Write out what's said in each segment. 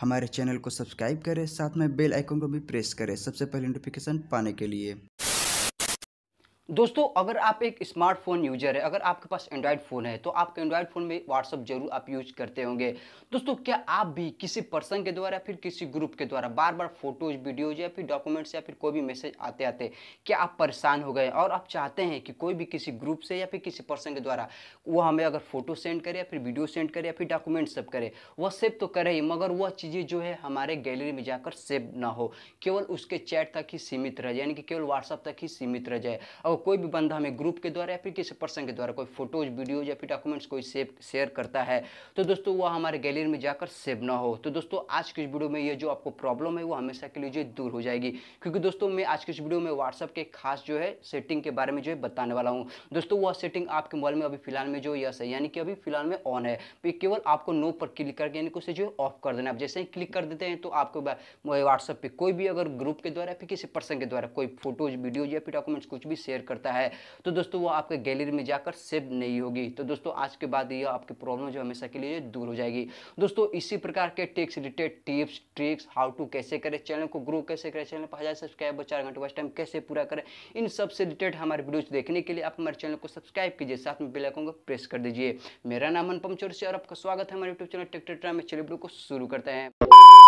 हमारे चैनल को सब्सक्राइब करें साथ में बेल आइकन को भी प्रेस करें सबसे पहले नोटिफिकेशन पाने के लिए दोस्तों अगर आप एक स्मार्टफोन यूजर है अगर आपके पास एंड्रॉयड फ़ोन है तो आपके एंड्रॉयड फ़ोन में व्हाट्सअप जरूर आप यूज करते होंगे दोस्तों क्या आप भी किसी पर्सन के द्वारा फिर किसी ग्रुप के द्वारा बार बार फोटोज वीडियोज या फिर डॉक्यूमेंट्स या फिर कोई भी मैसेज आते आते क्या आप परेशान हो गए और आप चाहते हैं कि कोई भी किसी ग्रुप से या फिर किसी पर्सन के द्वारा वो हमें अगर फोटो सेंड करे या फिर वीडियो सेंड करे या फिर डॉक्यूमेंट सेव करे वह सेव तो करे ही मगर वह चीज़ें जो है हमारे गैलरी में जाकर सेव ना हो केवल उसके चैट तक ही सीमित रह जाए यानी कि केवल व्हाट्सअप तक ही सीमित रह जाए और कोई भी बंदा हमें ग्रुप के द्वारा या फिर किसी पर्सन के द्वारा कोई फोटोज वीडियोज या फिर डॉक्यूमेंट्स कोई सेव शेयर करता है तो दोस्तों वह हमारे गैलरी में जाकर सेव ना हो तो दोस्तों आज की इस वीडियो में ये जो आपको प्रॉब्लम है वो हमेशा के लिए जो दूर हो जाएगी क्योंकि दोस्तों मैं आज की इस वीडियो में व्हाट्सअप के खास जो है सेटिंग के बारे में जो है बताने वाला हूँ दोस्तों वह सेटिंग आपके मोबाइल में अभी फिलहाल में जो यस है यानी कि अभी फिलहाल में ऑन है तो केवल आपको नो पर क्लिक करके यानी उसे जो है ऑफ कर देना आप जैसे ही क्लिक कर देते हैं तो आपको व्हाट्सअप पर कोई भी अगर ग्रुप के द्वारा या फिर किसी पर्सन के द्वारा कोई फोटोज वीडियोज या फिर डॉक्यूमेंट्स कुछ भी शेयर जनरेट करता है तो दोस्तों वो आपके गैलरी में जाकर सेव नहीं होगी तो दोस्तों आज के बाद ये आपकी प्रॉब्लम जो हमेशा के लिए दूर हो जाएगी दोस्तों इसी प्रकार के ticks related tips tricks how to कैसे करें चैनल को ग्रो कैसे करें चैनल पर हज़ार सब्सक्राइबर चार घंटे वास्ट टाइम कैसे पूरा करें इन सबसे रिलेटेड हमारे वीडियोज देखने के लिए आप हमारे चैनल को सब्सक्राइब कीजिए साथ में बिलकों को प्रेस कर दीजिए मेरा नाम अनुपम चौरसी और आपका स्वागत है हमारे यूट्यूब चैनल ट्रैक्टर ट्राम में चलिए वीडियो को शुरू करते हैं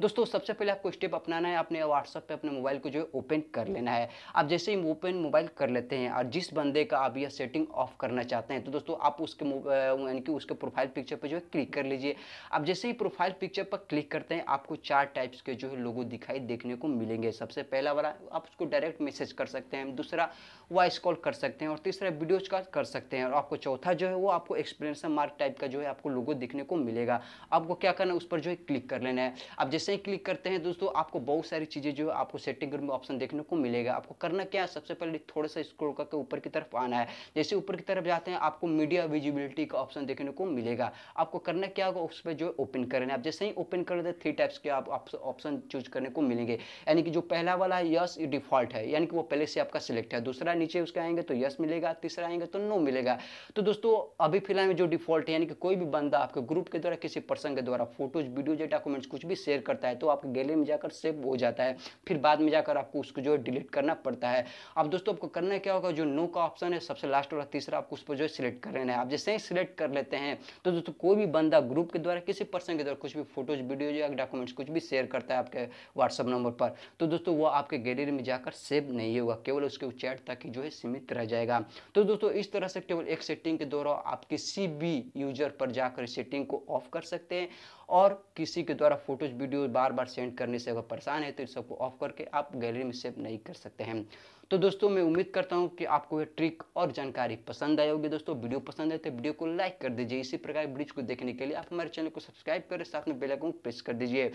दोस्तों सबसे पहले आपको स्टेप अपनाना है अपने व्हाट्सअप पे अपने मोबाइल को जो है ओपन कर लेना है आप जैसे ही ओपन मोबाइल कर लेते हैं और जिस बंदे का आप यह सेटिंग ऑफ करना चाहते हैं तो दोस्तों आप उसके यानी कि उसके प्रोफाइल पिक्चर पर जो है क्लिक कर लीजिए आप जैसे ही प्रोफाइल पिक्चर पर क्लिक करते हैं आपको चार टाइप्स के जो है लोगो दिखाई देखने को मिलेंगे सबसे पहला वाला आप उसको डायरेक्ट मैसेज कर सकते हैं दूसरा वॉइस कॉल कर सकते हैं और तीसरा वीडियोज कॉल कर सकते हैं और आपको चौथा जो है वो आपको एक्सप्लेनेशन मार्क टाइप का जो है आपको लोगो दिखने को मिलेगा आपको क्या करना है उस पर जो है क्लिक कर लेना है अब जैसे जैसे ही क्लिक करते हैं दोस्तों आपको बहुत सारी चीज़ें जो है आपको सेटिंग में ऑप्शन देखने को मिलेगा आपको करना क्या है सबसे पहले थोड़ा सा स्क्रोल करके ऊपर की तरफ आना है जैसे ऊपर की तरफ जाते हैं आपको मीडिया विजिबिलिटी का ऑप्शन देखने को मिलेगा आपको करना क्या होगा उस पर जो है ओपन करना है आप जैसे ही ओपन कर दे थ्री टाइप्स के आप ऑप्शन चूज करने को मिलेंगे यानी कि जो पहला वाला है यस डिफॉल्ट है यानी कि वो पहले से आपका सिलेक्ट है दूसरा नीचे उसके आएंगे तो यस मिलेगा तीसरा आएंगे तो नो मिलेगा तो दोस्तों अभी फिलहाल में जो डिफॉल्ट है यानी कि कोई भी बंदा आपके ग्रुप के द्वारा किसी पर्सन के द्वारा फोटोज वीडियोज या डॉक्यूमेंट्स कुछ भी शेयर कर करता है तो आपके गैलरी में जाकर सेव हो जाता है फिर बाद में जाकर आपको उसको जो है डिलीट करना पड़ता है अब दोस्तों आपको करना क्या होगा जो नो का ऑप्शन है सबसे लास्ट वाला तीसरा आपको उस पर जो है सिलेक्ट कर लेना है आप जैसे ही सिलेक्ट कर लेते हैं तो दोस्तों कोई भी बंदा ग्रुप के द्वारा किसी पर्सन के द्वारा कुछ भी फोटोज वीडियो या डॉक्यूमेंट्स कुछ भी शेयर करता है आपके व्हाट्सअप नंबर पर तो दोस्तों वो आपके गैलरी में जाकर सेव नहीं होगा केवल उसके चैट तक ही जो है सीमित रह जाएगा तो दोस्तों इस तरह से केवल एक सेटिंग के द्वारा आप किसी भी यूजर पर जाकर सेटिंग को ऑफ कर सकते हैं और किसी के द्वारा फोटोज वीडियो तो बार बार सेंड करने से अगर परेशान है तो इन सबको ऑफ करके आप गैलरी में सेव नहीं कर सकते हैं तो दोस्तों मैं उम्मीद करता हूँ कि आपको ये ट्रिक और जानकारी पसंद आई होगी दोस्तों वीडियो पसंद है तो वीडियो को लाइक कर दीजिए इसी प्रकार ब्रिज को देखने के लिए आप हमारे चैनल को सब्सक्राइब करें साथ में बेलाइकन प्रेस कर दीजिए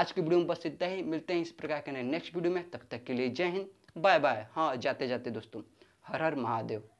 आज की वीडियो में बस इतना ही मिलते हैं इस प्रकार के नेक्स्ट वीडियो में तब तक के लिए जय हिंद बाय बाय हाँ जाते जाते दोस्तों हर हर महादेव